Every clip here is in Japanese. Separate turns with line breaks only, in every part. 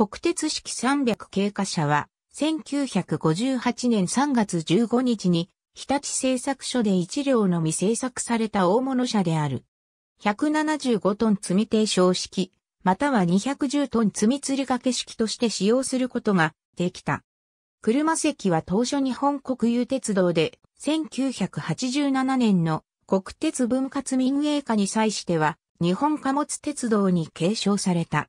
国鉄式300経過車は、1958年3月15日に、日立製作所で1両のみ製作された大物車である。175トン積み定称式、または210トン積み吊り掛け式として使用することができた。車席は当初日本国有鉄道で1987年の国鉄分割民営化に際しては日本貨物鉄道に継承された。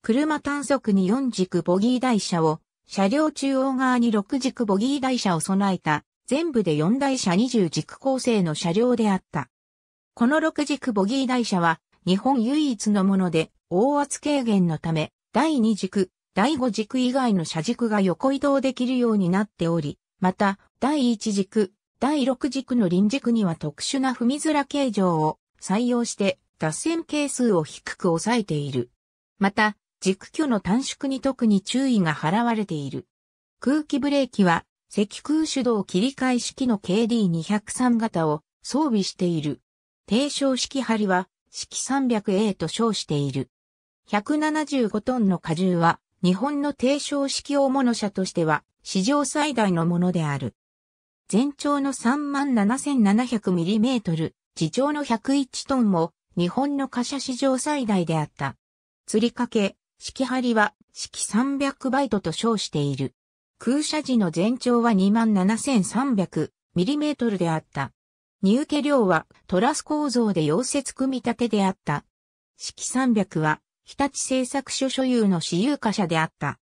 車単速に4軸ボギー台車を、車両中央側に6軸ボギー台車を備えた、全部で4台車20軸構成の車両であった。この6軸ボギー台車は、日本唯一のもので、大圧軽減のため、第2軸、第5軸以外の車軸が横移動できるようになっており、また、第1軸、第6軸の輪軸には特殊な踏みづら形状を採用して、脱線係数を低く抑えている。また、軸距の短縮に特に注意が払われている。空気ブレーキは、赤空手動切り替え式の KD203 型を装備している。低床式張りは、式 300A と称している。175トンの荷重は、日本の低床式大物車としては、史上最大のものである。全長の 37,700mm、地上の101トンも、日本の貨車史上最大であった。釣りかけ、式張は式300バイトと称している。空車時の全長は 27,300mm であった。荷受量はトラス構造で溶接組み立てであった。式300は日立製作所所有の私有貨車であった。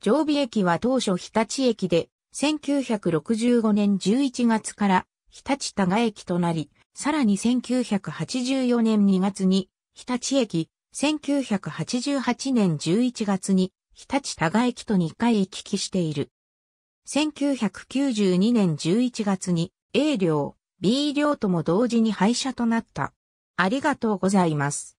常備駅は当初日立駅で、1965年11月から日立多賀駅となり、さらに1984年2月に日立駅、1988年11月に日立多賀駅と2回行き来している。1992年11月に A 寮、B 寮とも同時に廃車となった。ありがとうございます。